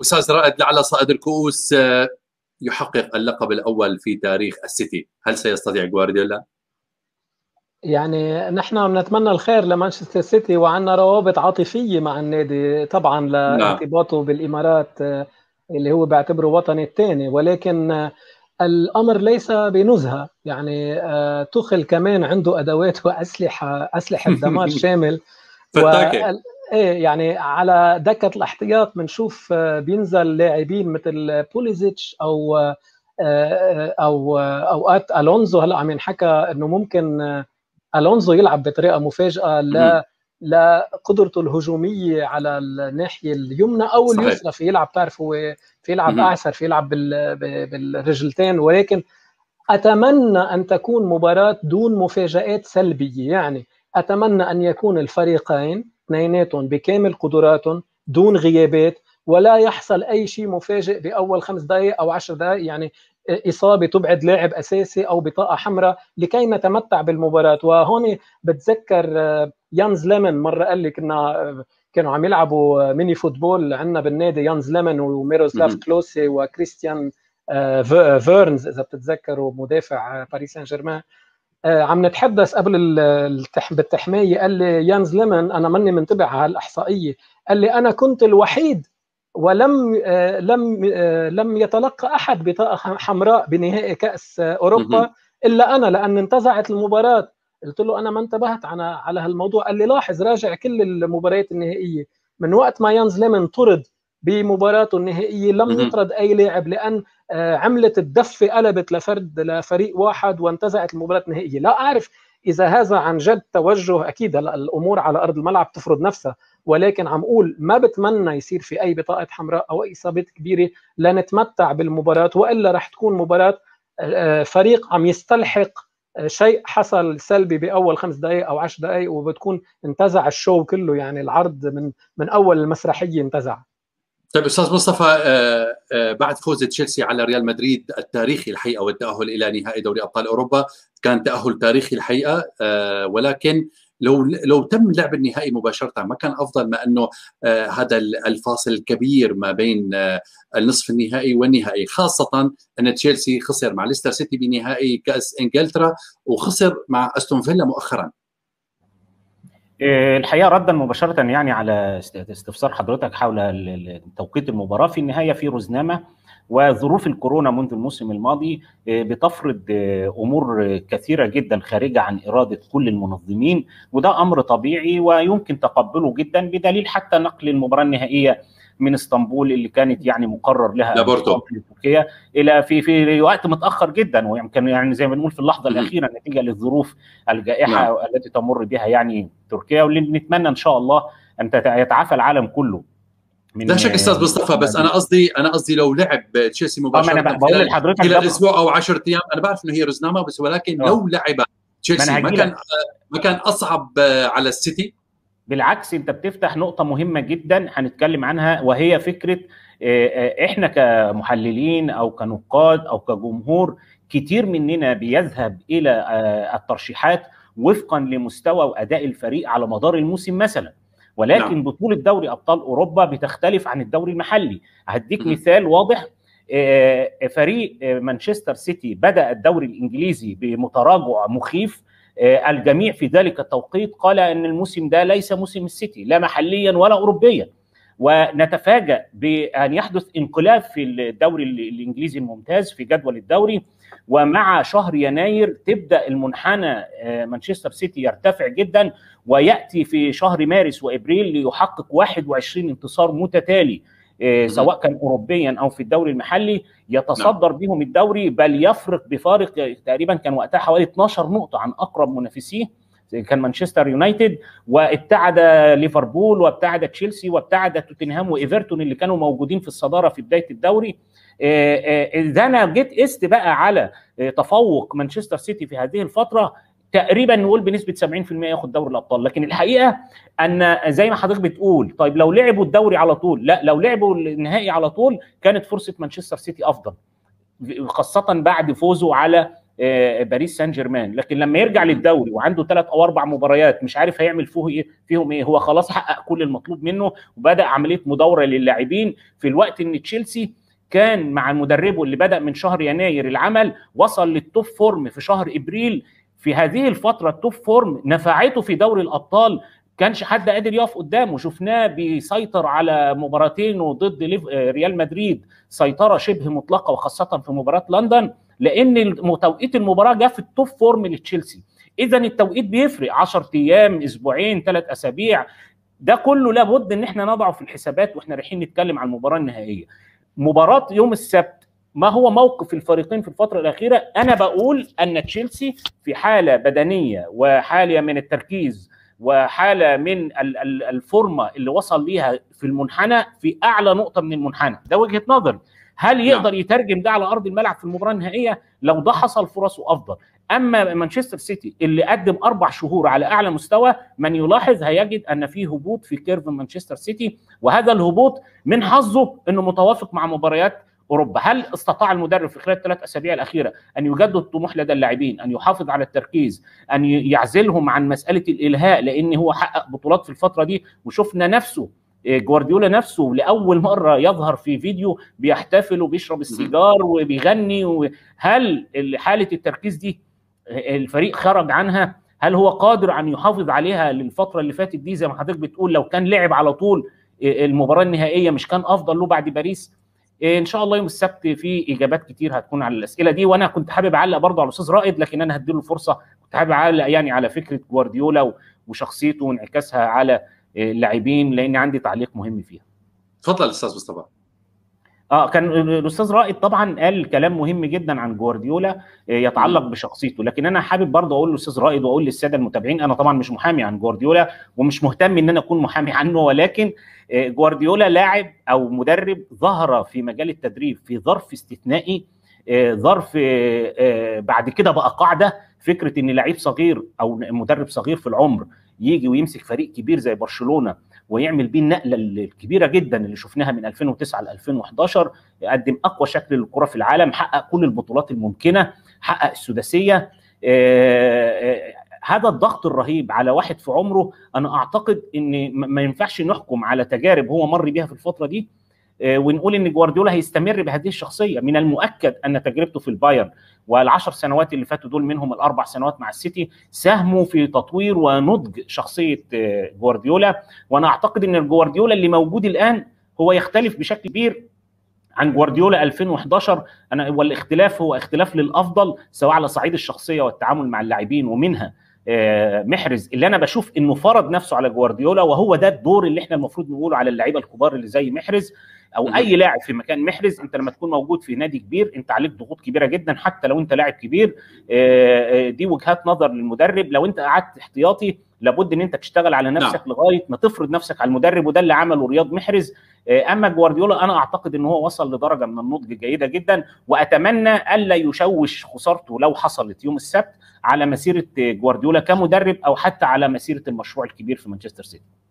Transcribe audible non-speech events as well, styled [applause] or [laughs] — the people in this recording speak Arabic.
استاذ رائد لعل صائد الكؤوس آه، يحقق اللقب الاول في تاريخ السيتي، هل سيستطيع جوارديولا؟ يعني نحن بنتمنى الخير لمانشستر سيتي وعندنا روابط عاطفيه مع النادي طبعا لارتباطه نعم. بالامارات آه، اللي هو بيعتبره وطني الثاني ولكن آه، الامر ليس بنزهه يعني تخل كمان عنده ادوات واسلحه اسلحه [laughs] دمار شامل فتاكي. ايه يعني على دكه الاحتياط بنشوف آه، بينزل لاعبين مثل بوليزيتش او آه، آه، او اوقات الونزو هلا عم ينحكى انه ممكن الونزو يلعب بطريقه مفاجئه لا لقدرته الهجوميه على الناحيه اليمنى او اليسرى في يلعب بتعرف هو في يلعب اعسر في يلعب بالرجلتين ولكن اتمنى ان تكون مباراه دون مفاجات سلبيه يعني اتمنى ان يكون الفريقين اثنيناتهم بكامل قدراتهم دون غيابات ولا يحصل اي شيء مفاجئ باول خمس دقائق او عشر دقائق يعني اصابه تبعد لاعب اساسي او بطاقه حمراء لكي نتمتع بالمباراه وهون بتذكر آه، يانز ليمن مره قال لي كنا آه، كانوا عم يلعبوا آه، ميني فوتبول عندنا بالنادي يانز ليمن وميروسلاف كلوسي وكريستيان فيرنز اذا بتتذكروا مدافع باريس سان جيرمان آه، عم نتحدث قبل بالتحمية بالتحمايه قال لي يانز ليمن انا ماني منتبه على الاحصائيه قال لي انا كنت الوحيد ولم آه، لم آه، لم يتلقى احد بطاقه حمراء بنهائي كاس اوروبا الا انا لان انتزعت المباراه قلت له انا ما انتبهت على على هالموضوع قال لي لاحظ راجع كل المباريات النهائيه من وقت ما يانز ليمن طرد بمباراته النهائيه لم يطرد اي لاعب لان آه، عملت الدفه قلبت لفرد لفريق واحد وانتزعت المباراه النهائيه لا اعرف اذا هذا عن جد توجه اكيد هلا الامور على ارض الملعب تفرض نفسها ولكن عم اقول ما بتمنى يصير في اي بطاقه حمراء او اي اصابات كبيره لنتمتع بالمباراه والا رح تكون مباراه آه، آه، فريق عم يستلحق شيء حصل سلبي باول خمس دقائق او عشر دقائق وبتكون انتزع الشو كله يعني العرض من من اول المسرحيه انتزع طيب استاذ مصطفى آه، آه، بعد فوز تشيلسي على ريال مدريد التاريخي الحقيقه والتاهل الى نهائي دوري ابطال اوروبا كان تاهل تاريخي الحقيقه آه، ولكن لو لو تم لعب النهائي مباشره ما كان افضل ما انه هذا الفاصل الكبير ما بين النصف النهائي والنهائي خاصه ان تشيلسي خسر مع ليستر سيتي بنهائي كاس انجلترا وخسر مع استون فيلا مؤخرا إيه، الحقيقه ردا مباشره يعني على استفسار حضرتك حول توقيت المباراه في النهايه في رزنامه وظروف الكورونا منذ الموسم الماضي إيه، بتفرض إيه، امور كثيره جدا خارجه عن اراده كل المنظمين وده امر طبيعي ويمكن تقبله جدا بدليل حتى نقل المباراه النهائيه من اسطنبول اللي كانت يعني مقرر لها تركيا الى في في وقت متاخر جدا ويمكن يعني زي ما بنقول في اللحظه الاخيره نتيجه للظروف الجائحه نعم. التي تمر بها يعني تركيا واللي نتمنى ان شاء الله ان يتعافى العالم كله من لا شك استاذ مصطفى بس انا قصدي انا قصدي لو لعب تشيلسي مباشره أنا بقول لحضرتك اسبوع او 10 ايام انا بعرف انه هي رزنامه بس ولكن أوه. لو لعب تشيلسي ما كان ما كان اصعب على السيتي بالعكس انت بتفتح نقطه مهمه جدا هنتكلم عنها وهي فكره آه، آه، احنا كمحللين او كنقاد او كجمهور كتير مننا بيذهب الى آه، الترشيحات وفقا لمستوى واداء الفريق على مدار الموسم مثلا ولكن نعم. بطوله دوري ابطال اوروبا بتختلف عن الدوري المحلي هديك مثال واضح فريق مانشستر سيتي بدا الدوري الانجليزي بمتراجع مخيف آه، الجميع في ذلك التوقيت قال ان الموسم ده ليس موسم السيتي لا محليا ولا اوروبيا ونتفاجأ بأن يحدث انقلاب في الدوري الإنجليزي الممتاز في جدول الدوري ومع شهر يناير تبدأ المنحنى آه، مانشستر سيتي يرتفع جدا ويأتي في شهر مارس وإبريل ليحقق 21 انتصار متتالي إيه، سواء كان اوروبيا او في الدوري المحلي يتصدر نعم. بهم الدوري بل يفرق بفارق تقريبا كان وقتها حوالي 12 نقطه عن اقرب منافسيه كان مانشستر يونايتد وابتعد ليفربول وابتعد تشيلسي وابتعد توتنهام وايفرتون اللي كانوا موجودين في الصداره في بدايه الدوري اذا إيه، إيه، انا جيت قست بقى على تفوق مانشستر سيتي في هذه الفتره تقريبا نقول بنسبه 70% ياخد دوري الابطال لكن الحقيقه ان زي ما حضرتك بتقول طيب لو لعبوا الدوري على طول لا لو لعبوا النهائي على طول كانت فرصه مانشستر سيتي افضل خاصه بعد فوزه على آه، باريس سان جيرمان لكن لما يرجع للدوري وعنده ثلاث او اربع مباريات مش عارف هيعمل فيه ايه فيهم ايه هو خلاص حقق كل المطلوب منه وبدا عمليه مداوره للاعبين في الوقت ان تشيلسي كان مع مدربه اللي بدا من شهر يناير العمل وصل للتوب فورم في شهر ابريل في هذه الفتره التوب فورم نفعته في دوري الابطال كانش حد قادر يقف قدامه شفناه بيسيطر على مباراتين ضد ريال مدريد سيطره شبه مطلقه وخاصه في مباراه لندن لان توقيت المباراه جاء في التوب فورم لتشيلسي اذا التوقيت بيفرق 10 ايام اسبوعين ثلاث اسابيع ده كله لابد ان احنا نضعه في الحسابات واحنا رايحين نتكلم عن المباراه النهائيه مباراه يوم السبت ما هو موقف الفريقين في الفتره الاخيره انا بقول ان تشيلسي في حاله بدنيه وحاله من التركيز وحاله من الفورمه اللي وصل ليها في المنحنى في اعلى نقطه من المنحنى ده وجهه نظري هل نعم. يقدر يترجم ده على ارض الملعب في المباراه النهائيه لو ده حصل فرصه افضل اما مانشستر سيتي اللي قدم اربع شهور على اعلى مستوى من يلاحظ هيجد ان في هبوط في كيرف مانشستر سيتي وهذا الهبوط من حظه انه متوافق مع مباريات اوروبا هل استطاع المدرب في خلال الثلاث اسابيع الاخيره ان يجدد طموح لدى اللاعبين ان يحافظ على التركيز ان يعزلهم عن مساله الالهاء لان هو حقق بطولات في الفتره دي وشفنا نفسه آه، جوارديولا نفسه لاول مره يظهر في فيديو بيحتفل وبيشرب السيجار وبيغني هل حاله التركيز دي آه، الفريق خرج عنها هل هو قادر ان يحافظ عليها للفتره اللي فاتت دي زي ما حضرتك بتقول لو كان لعب على طول آه، المباراه النهائيه مش كان افضل له بعد باريس إيه، ان شاء الله يوم السبت في اجابات كتير هتكون على الاسئله دي وانا كنت حابب اعلق برضه على الاستاذ رائد لكن انا هديله الفرصه كنت حابب اعلق يعني على فكره جوارديولا وشخصيته وانعكاسها على إيه، اللاعبين لان عندي تعليق مهم فيها. اتفضل استاذ مصطفى. اه كان الاستاذ رائد طبعا قال كلام مهم جدا عن جوارديولا إيه، يتعلق بشخصيته لكن انا حابب برضه اقول للاستاذ رائد واقول للساده المتابعين انا طبعا مش محامي عن جوارديولا ومش مهتم ان انا اكون محامي عنه ولكن آه، جوارديولا لاعب او مدرب ظهر في مجال التدريب في ظرف استثنائي آه، ظرف آه، بعد كده بقى قاعده فكره ان لعيب صغير او مدرب صغير في العمر يجي ويمسك فريق كبير زي برشلونه ويعمل بيه النقله الكبيره جدا اللي شفناها من 2009 ل 2011 يقدم اقوى شكل للكره في العالم حقق كل البطولات الممكنه حقق السداسيه هذا الضغط الرهيب على واحد في عمره انا اعتقد ان ما ينفعش نحكم على تجارب هو مر بيها في الفتره دي آه، ونقول ان جوارديولا هيستمر بهذه الشخصيه من المؤكد ان تجربته في البايرن والعشر سنوات اللي فاتوا دول منهم الاربع سنوات مع السيتي ساهموا في تطوير ونضج شخصيه آه، جوارديولا وانا اعتقد ان الجوارديولا اللي موجود الان هو يختلف بشكل كبير عن جوارديولا 2011 انا والاختلاف هو اختلاف للافضل سواء على صعيد الشخصيه والتعامل مع اللاعبين ومنها آه، محرز اللي انا بشوف انه فرض نفسه على جوارديولا وهو ده الدور اللي احنا المفروض نقوله على اللعيبه الكبار اللي زي محرز او اي لاعب في مكان محرز انت لما تكون موجود في نادي كبير انت عليك ضغوط كبيره جدا حتى لو انت لاعب كبير آه، آه، دي وجهات نظر للمدرب لو انت قعدت احتياطي لابد ان انت تشتغل على نعم. نفسك نعم. لغايه ما تفرض نفسك على المدرب وده اللي عمله رياض محرز آه، اما جوارديولا انا اعتقد ان هو وصل لدرجه من النضج جيده جدا واتمنى الا يشوش خسارته لو حصلت يوم السبت على مسيره آه، جوارديولا كمدرب او حتى على مسيره المشروع الكبير في مانشستر سيتي